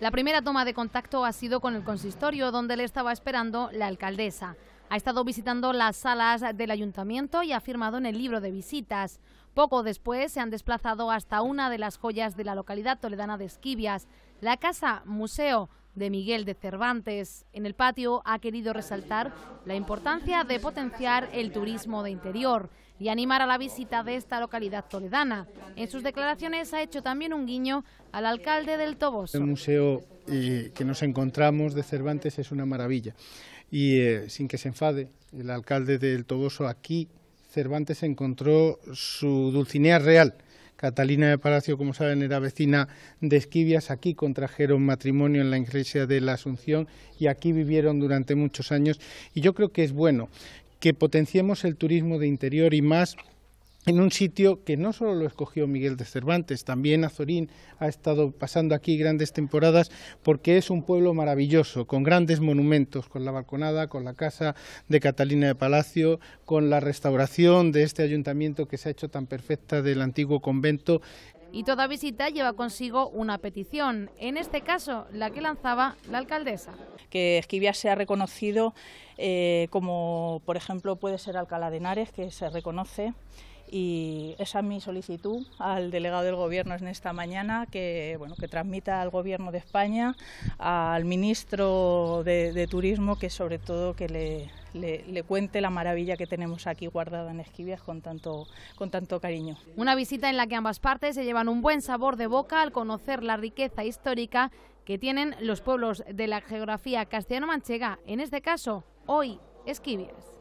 La primera toma de contacto ha sido con el consistorio donde le estaba esperando la alcaldesa. Ha estado visitando las salas del ayuntamiento y ha firmado en el libro de visitas. Poco después se han desplazado hasta una de las joyas de la localidad toledana de Esquivias, la Casa Museo, de Miguel de Cervantes. En el patio ha querido resaltar la importancia de potenciar el turismo de interior y animar a la visita de esta localidad toledana. En sus declaraciones ha hecho también un guiño al alcalde del Toboso. El museo eh, que nos encontramos de Cervantes es una maravilla y eh, sin que se enfade, el alcalde del Toboso aquí, Cervantes encontró su Dulcinea Real Catalina de Palacio, como saben, era vecina de Esquivias. Aquí contrajeron matrimonio en la iglesia de la Asunción y aquí vivieron durante muchos años. Y yo creo que es bueno que potenciemos el turismo de interior y más en un sitio que no solo lo escogió Miguel de Cervantes, también Azorín ha estado pasando aquí grandes temporadas porque es un pueblo maravilloso, con grandes monumentos, con la balconada, con la casa de Catalina de Palacio, con la restauración de este ayuntamiento que se ha hecho tan perfecta del antiguo convento. Y toda visita lleva consigo una petición, en este caso la que lanzaba la alcaldesa. Que Esquivia sea reconocido eh, como, por ejemplo, puede ser Alcalá de Henares, que se reconoce y esa es mi solicitud al delegado del Gobierno en esta mañana que, bueno, que transmita al Gobierno de España, al ministro de, Turismo, que sobre todo que le, cuente la maravilla que tenemos aquí guardada en Esquivias con tanto, con tanto cariño. Una visita en la que ambas partes se llevan un buen sabor de boca al conocer la riqueza histórica que tienen los pueblos de la geografía castellano-manchega, en este caso, hoy Esquivias.